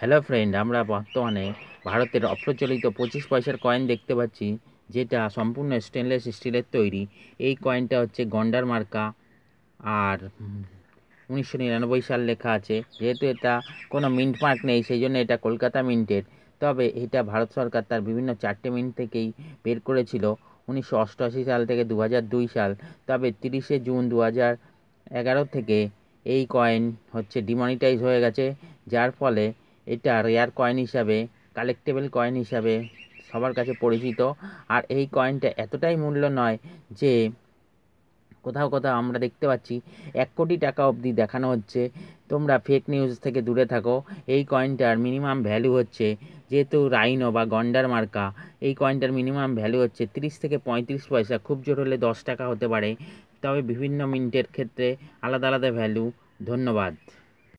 hello friend আমরা বর্তমানে ভারতের অপ্রচলিত পঁচিশ পয়সার কয়েন দেখতে পাচ্ছি যেটা সম্পূর্ণ স্টেনলেস স্টিলের তৈরি এই কয়েনটা হচ্ছে গন্ডার মার্কা আর উনিশশো নিরানব্বই সাল লেখা আছে যেহেতু এটা কোনো মিন্ট মার্ক নেই সেই জন্য এটা কলকাতা মিন্টের তবে এটা ভারত সরকার তার বিভিন্ন চারটে মিন্ট থেকেই বের করেছিল উনিশশো অষ্টআশি সাল থেকে দু দুই সাল তবে তিরিশে জুন দু এগারো থেকে এই কয়েন হচ্ছে ডিমনিটাইজ হয়ে গেছে যার ফলে এটা রেয়ার কয়েন হিসাবে কালেক্টেবল কয়েন হিসাবে সবার কাছে পরিচিত আর এই কয়েনটা এতটাই মূল্য নয় যে কোথাও কোথাও আমরা দেখতে পাচ্ছি এক কোটি টাকা অবধি দেখানো হচ্ছে তোমরা ফেক নিউজ থেকে দূরে থাকো এই কয়েনটার মিনিমাম ভ্যালু হচ্ছে যেহেতু রাইনো বা গন্ডার মার্কা এই কয়েনটার মিনিমাম ভ্যালু হচ্ছে তিরিশ থেকে পঁয়ত্রিশ পয়সা খুব জোর হলে দশ টাকা হতে পারে তবে বিভিন্ন মিনিটের ক্ষেত্রে আলাদা আলাদা ভ্যালু ধন্যবাদ